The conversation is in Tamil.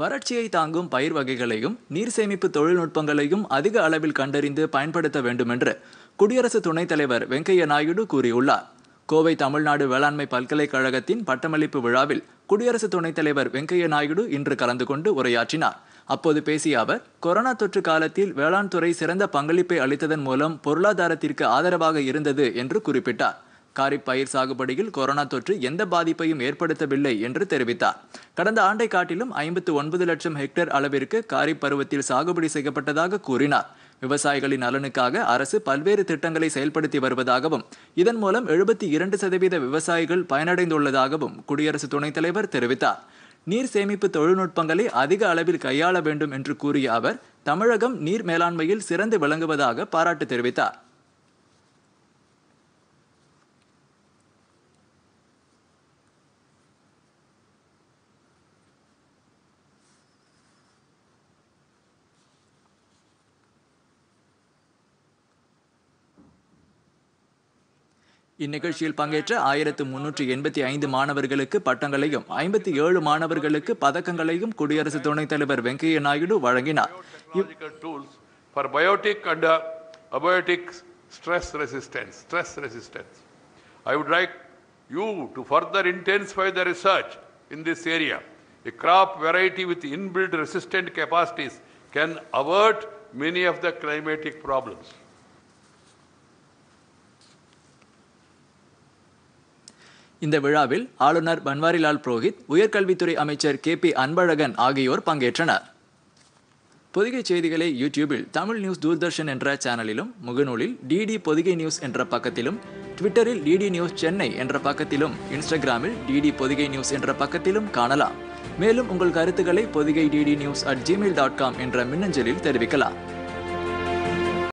வறட்சியை தாங்கும் பயிர் வகைகளையும் நீர் சேமிப்பு தொழில்நுட்பங்களையும் அதிக அளவில் கண்டறிந்து பயன்படுத்த வேண்டுமென்று குடியரசு துணைத் தலைவர் வெங்கையா நாயுடு கூறியுள்ளார் கோவை தமிழ்நாடு வேளாண்மை பல்கலைக்கழகத்தின் பட்டமளிப்பு விழாவில் குடியரசு துணைத் தலைவர் வெங்கையா நாயுடு இன்று கலந்து கொண்டு உரையாற்றினார் அப்போது பேசிய அவர் கொரோனா தொற்று காலத்தில் வேளாண் துறை சிறந்த பங்களிப்பை அளித்ததன் மூலம் பொருளாதாரத்திற்கு ஆதரவாக இருந்தது என்று குறிப்பிட்டார் காரிப் பயிர் சாகுபடியில் கொரோனா தொற்று எந்த பாதிப்பையும் ஏற்படுத்தவில்லை என்று தெரிவித்தார் கடந்த ஆண்டை காட்டிலும் ஐம்பத்து ஒன்பது லட்சம் ஹெக்டேர் அளவிற்கு காரிப் பருவத்தில் சாகுபடி செய்யப்பட்டதாக கூறினார் விவசாயிகளின் நலனுக்காக அரசு பல்வேறு திட்டங்களை செயல்படுத்தி வருவதாகவும் இதன் மூலம் எழுபத்தி இரண்டு சதவீத விவசாயிகள் பயனடைந்துள்ளதாகவும் குடியரசு துணைத் தலைவர் தெரிவித்தார் நீர் சேமிப்பு தொழில்நுட்பங்களை அதிக அளவில் கையாள வேண்டும் என்று கூறிய அவர் தமிழகம் நீர் மேலாண்மையில் சிறந்து விளங்குவதாக பாராட்டு தெரிவித்தார் இந்நிகழ்ச்சியில் பங்கேற்ற ஆயிரத்து முன்னூற்றி எண்பத்தி ஐந்து மாணவர்களுக்கு பட்டங்களையும் ஐம்பத்தி ஏழு மாணவர்களுக்கு பதக்கங்களையும் குடியரசு துணைத் தலைவர் வெங்கைய நாயுடு வழங்கினார் for biotic and abiotic stress resistance stress resistance I would like you to further intensify the research in this area a crop variety with inbuilt resistant capacities can avert many of the climatic problems இந்த விழாவில் ஆளுநர் பன்வாரிலால் புரோஹித் உயர்கல்வித்துறை அமைச்சர் கே பி அன்பழகன் ஆகியோர் பங்கேற்றனர் பொதிகை செய்திகளை யூடியூபில் தமிழ் நியூஸ் தூர்தர்ஷன் என்ற சேனலிலும் முகநூலில் டிடி பொதிகை நியூஸ் என்ற பக்கத்திலும் ட்விட்டரில் டிடி நியூஸ் சென்னை என்ற பக்கத்திலும் இன்ஸ்டாகிராமில் டிடி பொதிகை நியூஸ் என்ற பக்கத்திலும் காணலாம் மேலும் உங்கள் கருத்துக்களை Podhigai DD news at Gmail dot com என்ற மின்னஞ்சலில் தெரிவிக்கலாம்